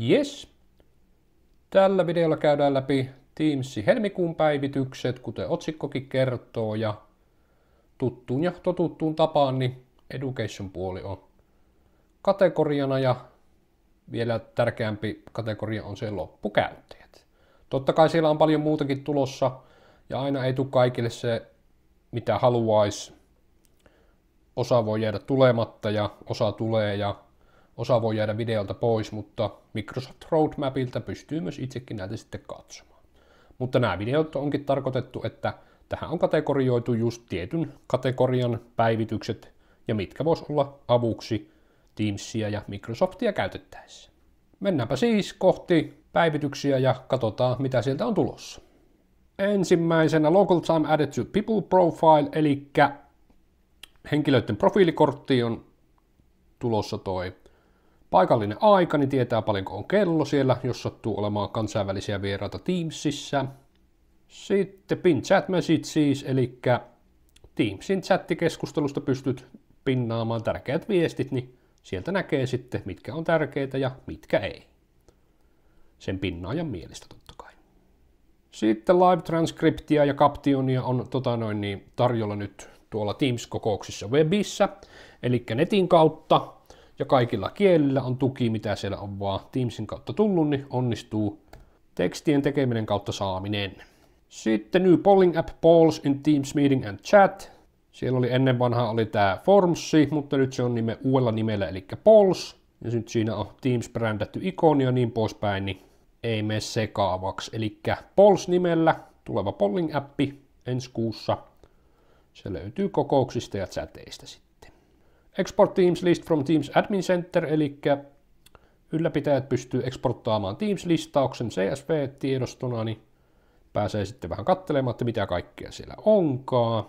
Yes. Tällä videolla käydään läpi Teamsi helmikuun päivitykset, kuten otsikkokin kertoo, ja tuttuun ja totuttuun tapaan, niin education-puoli on kategoriana, ja vielä tärkeämpi kategoria on se loppukäyttäjät. Totta kai siellä on paljon muutakin tulossa, ja aina ei tule kaikille se, mitä haluaisi. Osa voi jäädä tulematta, ja osa tulee, ja Osa voi jäädä videolta pois, mutta Microsoft Roadmapilta pystyy myös itsekin näitä sitten katsomaan. Mutta nämä videot onkin tarkoitettu, että tähän on kategorioitu just tietyn kategorian päivitykset ja mitkä vois olla avuksi Teamsia ja Microsoftia käytettäessä. Mennäänpä siis kohti päivityksiä ja katsotaan mitä sieltä on tulossa. Ensimmäisenä Local Time Added to People Profile, eli henkilöiden profiilikortti on tulossa toi Paikallinen aika, niin tietää paljonko on kello siellä, jos sattuu olemaan kansainvälisiä vieraita Teamsissa. Sitten pin chat message siis, eli Teamsin chattikeskustelusta pystyt pinnaamaan tärkeät viestit, niin sieltä näkee sitten, mitkä on tärkeitä ja mitkä ei. Sen pinnaajan mielestä totta kai. Sitten live-transkriptia ja captionia on tota noin, niin, tarjolla nyt tuolla Teams-kokouksissa webissä, eli netin kautta ja kaikilla kielillä on tuki, mitä siellä on vaan Teamsin kautta tullut, niin onnistuu tekstien tekeminen kautta saaminen. Sitten new polling app polls in Teams meeting and chat. Siellä oli ennen vanhaa oli tämä Formsi, mutta nyt se on nime, uudella nimellä, eli polls. Ja nyt siinä on Teams brändätty ikoni ja niin poispäin, niin ei mene sekaavaksi. Eli polls nimellä tuleva polling appi ensi kuussa. Se löytyy kokouksista ja chateista sitten. Export Teams List from Teams Admin Center, eli ylläpitäjät pystyy exporttaamaan Teams-listauksen CSV-tiedostona, niin pääsee sitten vähän katselemaan, että mitä kaikkea siellä onkaan.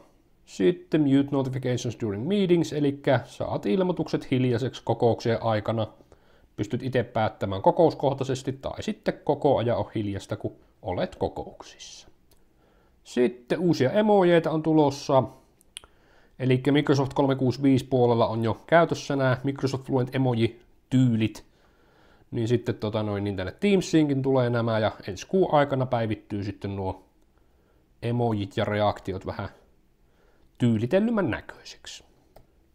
Sitten mute notifications during meetings, eli saat ilmoitukset hiljaiseksi kokouksien aikana. Pystyt itse päättämään kokouskohtaisesti tai sitten koko ajan on hiljasta, kun olet kokouksissa. Sitten uusia emojeita on tulossa. Eli Microsoft 365 puolella on jo käytössä nämä Microsoft Fluent Emoji-tyylit, niin sitten tota noin, niin tänne Teamsiinkin tulee nämä, ja ensi kuun aikana päivittyy sitten nuo emojit ja reaktiot vähän tyylitellymän näköiseksi.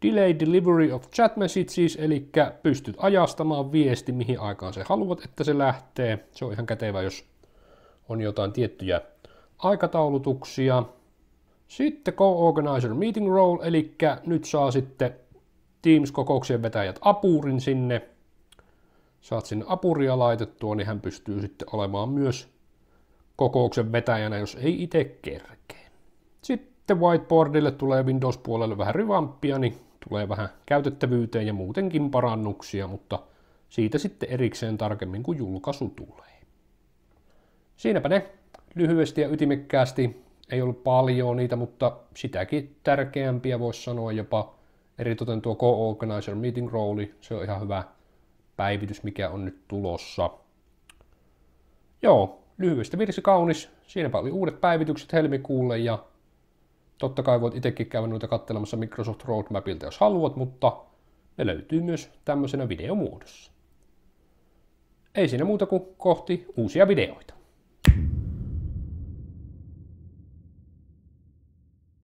Delay delivery of chat messages, eli pystyt ajastamaan viesti mihin aikaan se haluat, että se lähtee. Se on ihan kätevä, jos on jotain tiettyjä aikataulutuksia. Sitten co-organizer meeting role, eli nyt saa sitten Teams-kokouksien vetäjät apurin sinne. Saat sinne apuria laitettua, niin hän pystyy sitten olemaan myös kokouksen vetäjänä, jos ei itse kerkeä. Sitten whiteboardille tulee Windows-puolelle vähän rivampia, niin tulee vähän käytettävyyteen ja muutenkin parannuksia, mutta siitä sitten erikseen tarkemmin, kun julkaisu tulee. Siinäpä ne lyhyesti ja ytimekkäästi ei ollut paljon niitä, mutta sitäkin tärkeämpiä voisi sanoa jopa. Eritoten tuo co-organizer meeting rooli, se on ihan hyvä päivitys, mikä on nyt tulossa. Joo, lyhyesti virsi kaunis. Siinäpä oli uudet päivitykset helmikuulle ja totta kai voit itsekin käydä noita katselemassa Microsoft Roadmapilta, jos haluat, mutta ne löytyy myös tämmöisenä videomuodossa. Ei siinä muuta kuin kohti uusia videoita.